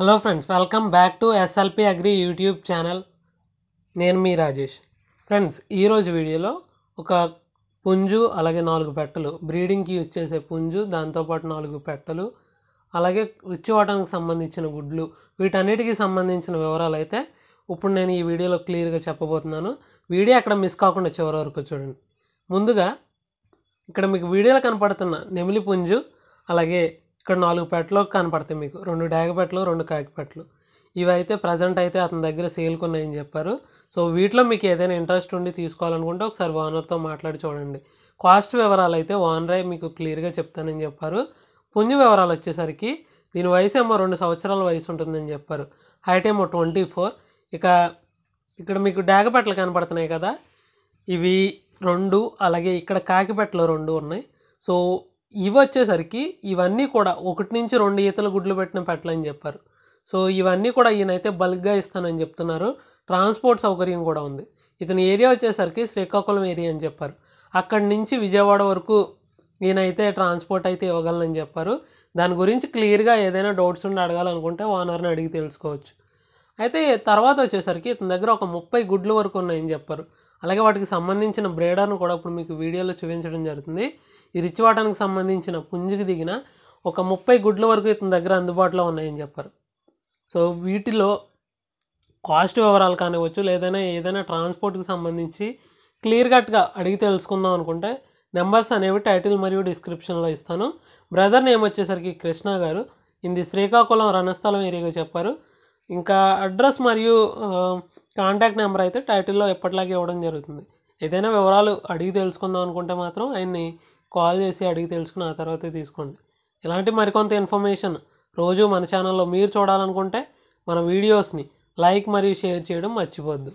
hello friends welcome back to SLP agri YouTube channel నేను మీ Rajesh friends ఈరోజు వీడియోలో ఒక పుంజు అలాగే నాలుగు పెట్టలు బ్రీడింగ్కి యూజ్ చేసే పుంజు దాంతోపాటు నాలుగు పెట్టలు అలాగే రిచ్చివాటానికి సంబంధించిన గుడ్లు వీటన్నిటికీ సంబంధించిన వివరాలు అయితే ఇప్పుడు నేను ఈ వీడియోలో క్లియర్గా చెప్పబోతున్నాను వీడియో అక్కడ మిస్ కాకుండా చివరి వరకు చూడండి ముందుగా ఇక్కడ మీకు వీడియోలో కనపడుతున్న నెమిలి పుంజు అలాగే ఇక్కడ నాలుగు పెట్టలు కనపడతాయి మీకు రెండు డేగ పెట్టలు రెండు కాకి పెట్టలు ఇవైతే ప్రజెంట్ అయితే అతని దగ్గర సేల్కి ఉన్నాయని చెప్పారు సో వీటిలో మీకు ఏదైనా ఇంట్రెస్ట్ ఉండి తీసుకోవాలనుకుంటే ఒకసారి ఓనర్తో మాట్లాడి చూడండి కాస్ట్ వివరాలు అయితే ఓనరే మీకు క్లియర్గా చెప్తానని చెప్పారు పుణ్య వివరాలు వచ్చేసరికి దీని వయసు ఏమో రెండు సంవత్సరాల వయసు ఉంటుందని చెప్పారు హైట్ ఏమో ట్వంటీ ఫోర్ ఇక ఇక్కడ మీకు డేగపెట్టలు కనపడుతున్నాయి కదా ఇవి రెండు అలాగే ఇక్కడ కాకిపెట్టలు రెండు ఉన్నాయి సో ఇవి వచ్చేసరికి ఇవన్నీ కూడా ఒకటి నుంచి రెండు ఈతలు గుడ్లు పెట్టిన పెట్టలని చెప్పారు సో ఇవన్నీ కూడా ఈయనైతే బల్క్గా ఇస్తానని చెప్తున్నారు ట్రాన్స్పోర్ట్ సౌకర్యం కూడా ఉంది ఇతని ఏరియా వచ్చేసరికి శ్రీకాకుళం ఏరియా అని చెప్పారు అక్కడి నుంచి విజయవాడ వరకు ఈయనైతే ట్రాన్స్పోర్ట్ అయితే ఇవ్వగలనని చెప్పారు దాని గురించి క్లియర్గా ఏదైనా డౌట్స్ ఉండి అడగాలనుకుంటే ఓనర్ని అడిగి తెలుసుకోవచ్చు అయితే తర్వాత వచ్చేసరికి ఇతని దగ్గర ఒక ముప్పై గుడ్లు వరకు ఉన్నాయని చెప్పారు అలాగే వాటికి సంబంధించిన బ్రేడర్ను కూడా ఇప్పుడు మీకు వీడియోలో చూపించడం జరుగుతుంది ఈ రిచ్ వాటానికి సంబంధించిన పుంజుకి దిగిన ఒక ముప్పై గుడ్ల వరకు ఇతని దగ్గర అందుబాటులో ఉన్నాయని చెప్పారు సో వీటిలో కాస్ట్ వివరాలు కానివ్వచ్చు లేదైనా ఏదైనా ట్రాన్స్పోర్ట్కి సంబంధించి క్లియర్ కట్గా అడిగి తెలుసుకుందాం అనుకుంటే నెంబర్స్ అనేవి టైటిల్ మరియు డిస్క్రిప్షన్లో ఇస్తాను బ్రదర్ నేమ్ వచ్చేసరికి కృష్ణ గారు ఇది శ్రీకాకుళం రణస్థలం ఏరియాగా చెప్పారు ఇంకా అడ్రస్ మరియు కాంటాక్ట్ నెంబర్ అయితే టైటిల్లో ఎప్పటిలాగే ఇవ్వడం జరుగుతుంది ఏదైనా వివరాలు అడిగి తెలుసుకుందాం అనుకుంటే మాత్రం ఆయన్ని కాల్ చేసి అడిగి తెలుసుకుని ఆ తర్వాతే తీసుకోండి ఇలాంటి మరికొంత ఇన్ఫర్మేషన్ రోజు మన ఛానల్లో మీరు చూడాలనుకుంటే మన వీడియోస్ని లైక్ మరియు షేర్ చేయడం మర్చిపోద్దు